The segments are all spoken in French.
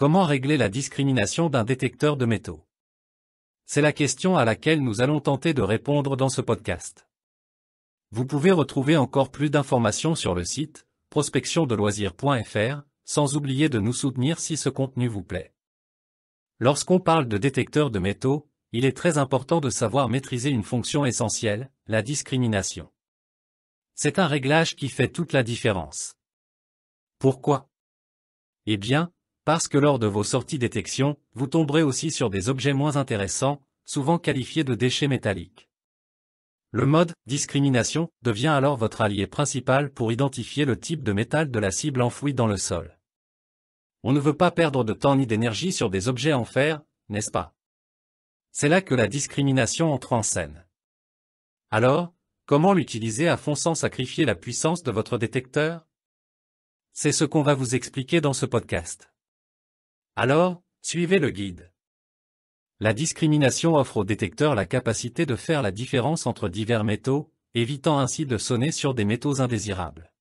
Comment régler la discrimination d'un détecteur de métaux C'est la question à laquelle nous allons tenter de répondre dans ce podcast. Vous pouvez retrouver encore plus d'informations sur le site prospectiondeloisir.fr sans oublier de nous soutenir si ce contenu vous plaît. Lorsqu'on parle de détecteur de métaux, il est très important de savoir maîtriser une fonction essentielle, la discrimination. C'est un réglage qui fait toute la différence. Pourquoi Eh bien, parce que lors de vos sorties détection, vous tomberez aussi sur des objets moins intéressants, souvent qualifiés de déchets métalliques. Le mode « discrimination » devient alors votre allié principal pour identifier le type de métal de la cible enfouie dans le sol. On ne veut pas perdre de temps ni d'énergie sur des objets en fer, n'est-ce pas C'est là que la discrimination entre en scène. Alors, comment l'utiliser à fond sans sacrifier la puissance de votre détecteur C'est ce qu'on va vous expliquer dans ce podcast. Alors, suivez le guide. La discrimination offre au détecteur la capacité de faire la différence entre divers métaux, évitant ainsi de sonner sur des métaux indésirables.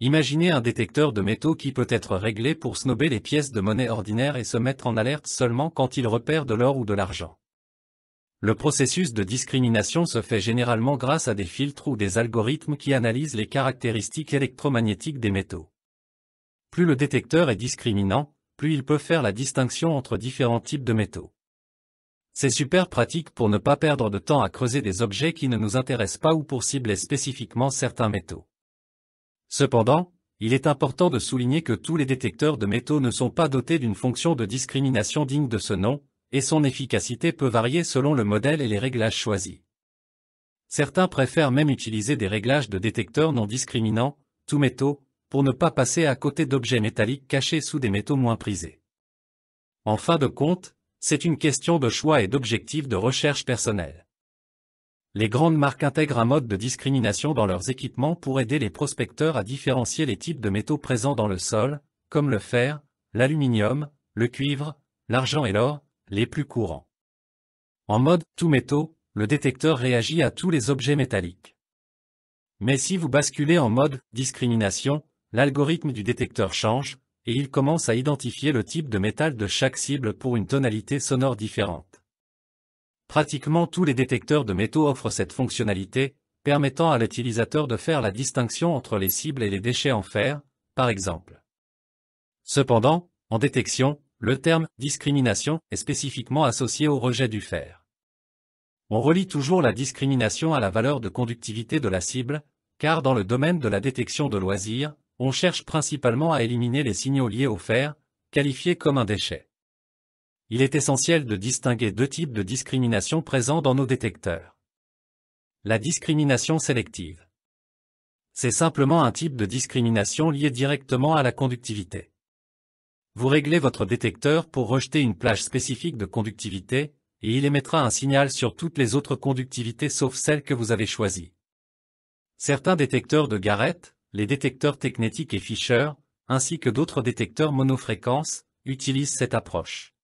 Imaginez un détecteur de métaux qui peut être réglé pour snober les pièces de monnaie ordinaire et se mettre en alerte seulement quand il repère de l'or ou de l'argent. Le processus de discrimination se fait généralement grâce à des filtres ou des algorithmes qui analysent les caractéristiques électromagnétiques des métaux. Plus le détecteur est discriminant, plus il peut faire la distinction entre différents types de métaux. C'est super pratique pour ne pas perdre de temps à creuser des objets qui ne nous intéressent pas ou pour cibler spécifiquement certains métaux. Cependant, il est important de souligner que tous les détecteurs de métaux ne sont pas dotés d'une fonction de discrimination digne de ce nom, et son efficacité peut varier selon le modèle et les réglages choisis. Certains préfèrent même utiliser des réglages de détecteurs non discriminants, tout métaux, pour ne pas passer à côté d'objets métalliques cachés sous des métaux moins prisés. En fin de compte, c'est une question de choix et d'objectifs de recherche personnelle. Les grandes marques intègrent un mode de discrimination dans leurs équipements pour aider les prospecteurs à différencier les types de métaux présents dans le sol, comme le fer, l'aluminium, le cuivre, l'argent et l'or, les plus courants. En mode tout métaux, le détecteur réagit à tous les objets métalliques. Mais si vous basculez en mode discrimination, l'algorithme du détecteur change, et il commence à identifier le type de métal de chaque cible pour une tonalité sonore différente. Pratiquement tous les détecteurs de métaux offrent cette fonctionnalité, permettant à l'utilisateur de faire la distinction entre les cibles et les déchets en fer, par exemple. Cependant, en détection, le terme « discrimination » est spécifiquement associé au rejet du fer. On relie toujours la discrimination à la valeur de conductivité de la cible, car dans le domaine de la détection de loisirs, on cherche principalement à éliminer les signaux liés au fer, qualifiés comme un déchet. Il est essentiel de distinguer deux types de discrimination présents dans nos détecteurs. La discrimination sélective. C'est simplement un type de discrimination lié directement à la conductivité. Vous réglez votre détecteur pour rejeter une plage spécifique de conductivité, et il émettra un signal sur toutes les autres conductivités sauf celles que vous avez choisies. Certains détecteurs de Garrett, les détecteurs technétiques et Fisher, ainsi que d'autres détecteurs monofréquences, utilisent cette approche.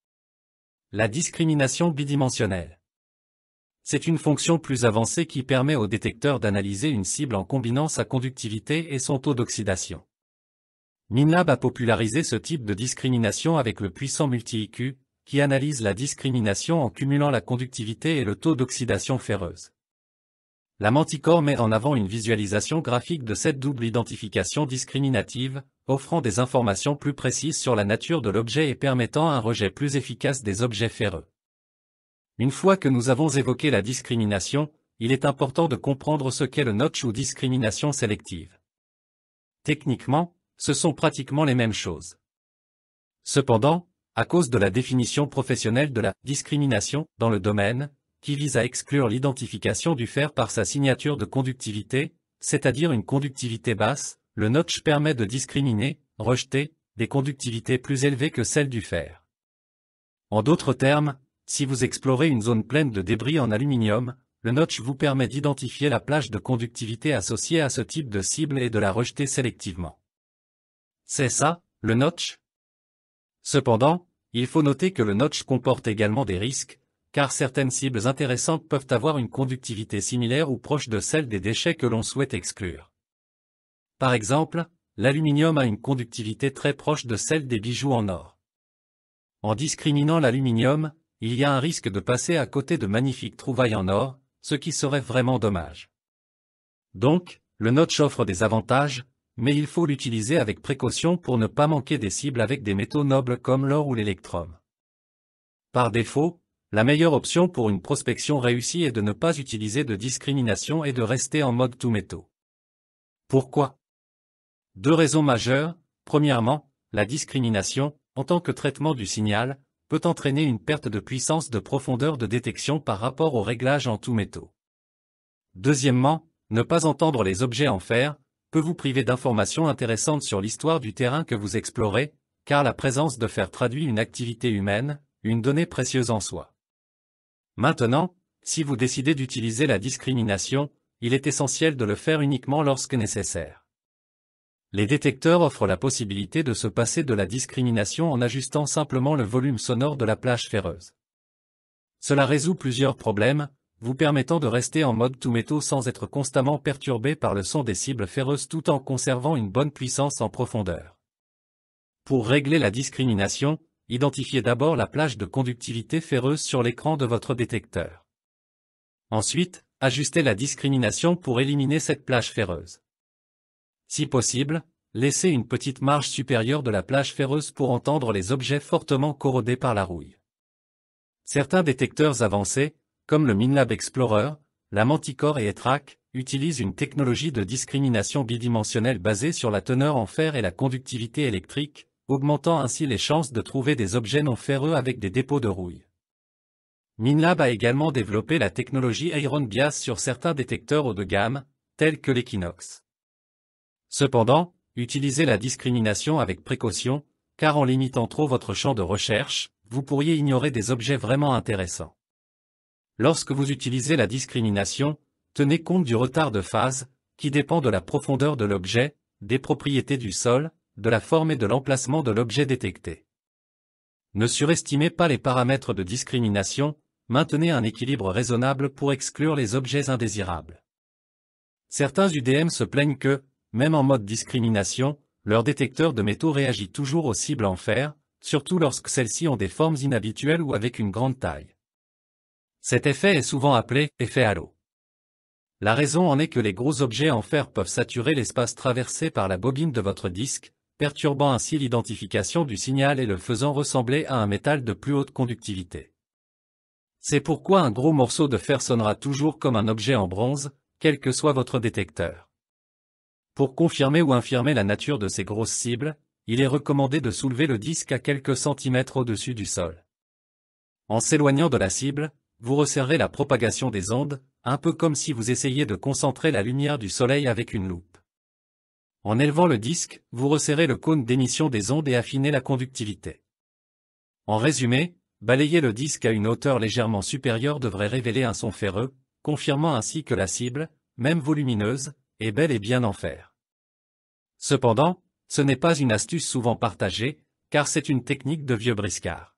La discrimination bidimensionnelle. C'est une fonction plus avancée qui permet au détecteur d'analyser une cible en combinant sa conductivité et son taux d'oxydation. MinLab a popularisé ce type de discrimination avec le puissant multi-IQ, qui analyse la discrimination en cumulant la conductivité et le taux d'oxydation ferreuse. La Manticore met en avant une visualisation graphique de cette double identification discriminative, offrant des informations plus précises sur la nature de l'objet et permettant un rejet plus efficace des objets ferreux. Une fois que nous avons évoqué la discrimination, il est important de comprendre ce qu'est le notch ou discrimination sélective. Techniquement, ce sont pratiquement les mêmes choses. Cependant, à cause de la définition professionnelle de la discrimination dans le domaine, qui vise à exclure l'identification du fer par sa signature de conductivité, c'est-à-dire une conductivité basse, le notch permet de discriminer, rejeter, des conductivités plus élevées que celles du fer. En d'autres termes, si vous explorez une zone pleine de débris en aluminium, le notch vous permet d'identifier la plage de conductivité associée à ce type de cible et de la rejeter sélectivement. C'est ça, le notch Cependant, il faut noter que le notch comporte également des risques, car certaines cibles intéressantes peuvent avoir une conductivité similaire ou proche de celle des déchets que l'on souhaite exclure. Par exemple, l'aluminium a une conductivité très proche de celle des bijoux en or. En discriminant l'aluminium, il y a un risque de passer à côté de magnifiques trouvailles en or, ce qui serait vraiment dommage. Donc, le notch offre des avantages, mais il faut l'utiliser avec précaution pour ne pas manquer des cibles avec des métaux nobles comme l'or ou l'électrum. Par défaut, la meilleure option pour une prospection réussie est de ne pas utiliser de discrimination et de rester en mode tout métaux. Pourquoi Deux raisons majeures. Premièrement, la discrimination, en tant que traitement du signal, peut entraîner une perte de puissance de profondeur de détection par rapport au réglage en tout métaux. Deuxièmement, ne pas entendre les objets en fer peut vous priver d'informations intéressantes sur l'histoire du terrain que vous explorez, car la présence de fer traduit une activité humaine, une donnée précieuse en soi. Maintenant, si vous décidez d'utiliser la discrimination, il est essentiel de le faire uniquement lorsque nécessaire. Les détecteurs offrent la possibilité de se passer de la discrimination en ajustant simplement le volume sonore de la plage ferreuse. Cela résout plusieurs problèmes, vous permettant de rester en mode tout-métaux sans être constamment perturbé par le son des cibles ferreuses tout en conservant une bonne puissance en profondeur. Pour régler la discrimination, Identifiez d'abord la plage de conductivité ferreuse sur l'écran de votre détecteur. Ensuite, ajustez la discrimination pour éliminer cette plage ferreuse. Si possible, laissez une petite marge supérieure de la plage ferreuse pour entendre les objets fortement corrodés par la rouille. Certains détecteurs avancés, comme le Minelab Explorer, la Manticore et ETRAC, utilisent une technologie de discrimination bidimensionnelle basée sur la teneur en fer et la conductivité électrique, augmentant ainsi les chances de trouver des objets non ferreux avec des dépôts de rouille. MinLab a également développé la technologie Iron Bias sur certains détecteurs haut de gamme, tels que l'Equinox. Cependant, utilisez la discrimination avec précaution, car en limitant trop votre champ de recherche, vous pourriez ignorer des objets vraiment intéressants. Lorsque vous utilisez la discrimination, tenez compte du retard de phase, qui dépend de la profondeur de l'objet, des propriétés du sol, de la forme et de l'emplacement de l'objet détecté. Ne surestimez pas les paramètres de discrimination, maintenez un équilibre raisonnable pour exclure les objets indésirables. Certains UDM se plaignent que, même en mode discrimination, leur détecteur de métaux réagit toujours aux cibles en fer, surtout lorsque celles-ci ont des formes inhabituelles ou avec une grande taille. Cet effet est souvent appelé « effet halo ». La raison en est que les gros objets en fer peuvent saturer l'espace traversé par la bobine de votre disque, perturbant ainsi l'identification du signal et le faisant ressembler à un métal de plus haute conductivité. C'est pourquoi un gros morceau de fer sonnera toujours comme un objet en bronze, quel que soit votre détecteur. Pour confirmer ou infirmer la nature de ces grosses cibles, il est recommandé de soulever le disque à quelques centimètres au-dessus du sol. En s'éloignant de la cible, vous resserrez la propagation des ondes, un peu comme si vous essayiez de concentrer la lumière du soleil avec une loupe. En élevant le disque, vous resserrez le cône d'émission des ondes et affinez la conductivité. En résumé, balayer le disque à une hauteur légèrement supérieure devrait révéler un son ferreux, confirmant ainsi que la cible, même volumineuse, est belle et bien en fer. Cependant, ce n'est pas une astuce souvent partagée, car c'est une technique de vieux briscard.